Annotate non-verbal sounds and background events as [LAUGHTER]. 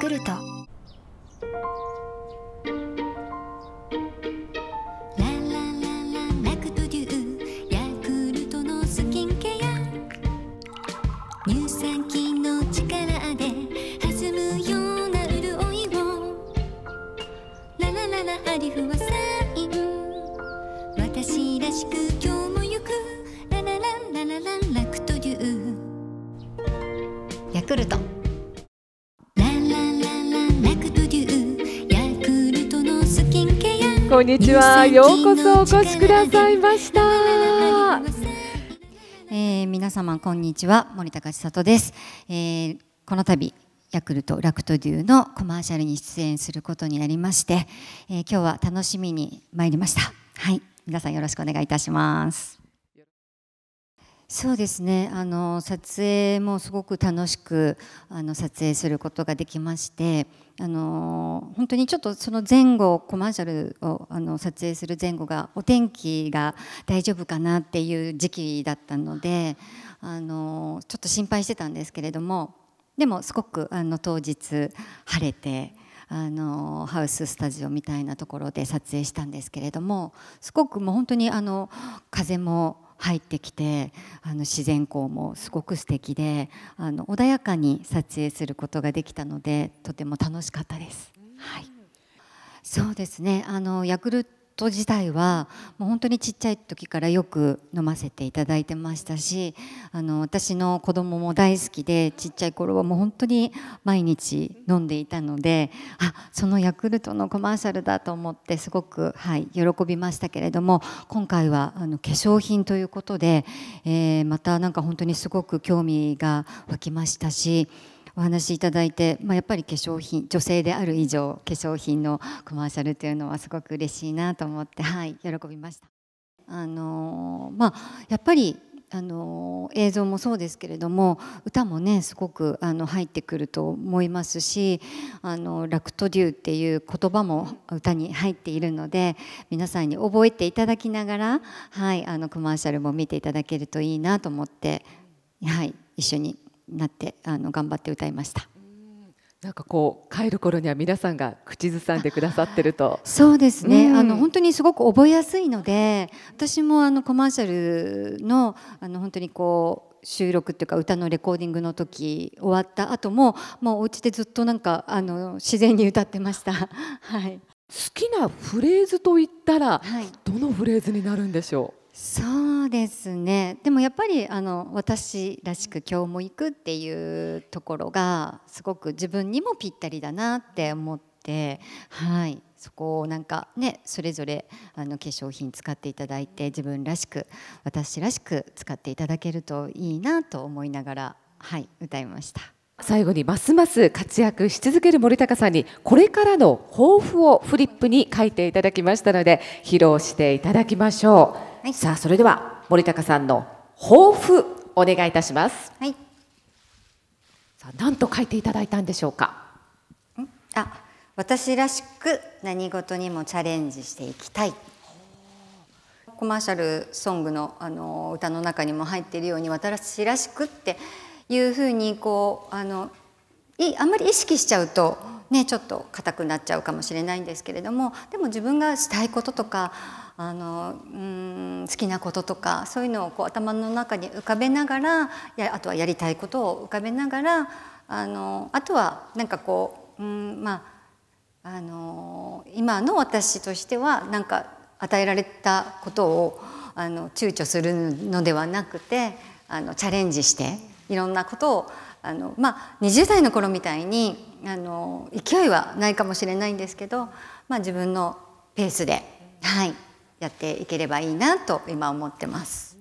クルト」「ラララララクトデュヤクルトのスキンケア」「乳酸菌の力で弾むような潤いを」「ララララハリフはサイン」「私らしく今日ヤクルトこんにちはようこそお越しくださいましたえー、皆様こんにちは森高千里です、えー、この度ヤクルトラクトデューのコマーシャルに出演することになりまして、えー、今日は楽しみに参りましたはい皆さんよろしくお願いいたしますそうですねあの撮影もすごく楽しくあの撮影することができましてあの本当にちょっとその前後コマーシャルをあの撮影する前後がお天気が大丈夫かなっていう時期だったのであのちょっと心配してたんですけれどもでもすごくあの当日晴れて。あのハウススタジオみたいなところで撮影したんですけれどもすごくもう本当にあの風も入ってきてあの自然光もすごく素敵であの穏やかに撮影することができたのでとても楽しかったです。はい、そうですねあのヤクルト自体はもう本当にちっちゃい時からよく飲ませていただいてましたしあの私の子供も大好きでちっちゃい頃はもう本当に毎日飲んでいたのであそのヤクルトのコマーシャルだと思ってすごく、はい、喜びましたけれども今回はあの化粧品ということで、えー、またなんか本当にすごく興味が湧きましたし。お話しいただいて、まあ、やっぱり化粧品女性である以上化粧品のコマーシャルというのはすごく嬉しいなと思って、はい、喜びました。あのまあ、やっぱりあの映像もそうですけれども歌もねすごくあの入ってくると思いますし「あのラクトデュー」っていう言葉も歌に入っているので皆さんに覚えていただきながら、はい、あのコマーシャルも見ていただけるといいなと思って、はい、一緒になってあの頑張って歌いました。なんかこう帰る頃には皆さんが口ずさんでくださってると [LAUGHS] そうですね、うん、あの本当にすごく覚えやすいので私もあのコマーシャルのあの本当にこう収録っていうか歌のレコーディングの時終わった後ももうお家でずっとなんかあの自然に歌ってました。[LAUGHS] はい好きなフレーズといったら、はい、どのフレーズになるんでしょうそうですねでもやっぱりあの私らしく今日も行くっていうところがすごく自分にもぴったりだなって思って、はい、そこをなんかねそれぞれあの化粧品使っていただいて自分らしく私らしく使っていただけるといいなと思いながら、はい、歌いました。最後にますます活躍し続ける森高さんにこれからの抱負をフリップに書いていただきましたので披露していただきましょう。はい、さあそれでは森高さんの抱負お願いいたします。はい。さあ何と書いていただいたんでしょうか。あ、私らしく何事にもチャレンジしていきたい。コマーシャルソングのあの歌の中にも入っているように私らしくっていうふうにこうあのいあんまり意識しちゃうとねちょっと硬くなっちゃうかもしれないんですけれどもでも自分がしたいこととかあのうん好きなこととかそういうのをこう頭の中に浮かべながらやあとはやりたいことを浮かべながらあのあとはなんかこううんまああの今の私としてはなんか与えられたことをあの躊躇するのではなくてあのチャレンジしていろんなことをあの、まあ、20代の頃みたいにあの勢いはないかもしれないんですけど、まあ、自分のペースで、はい、やっていければいいなと今思ってます。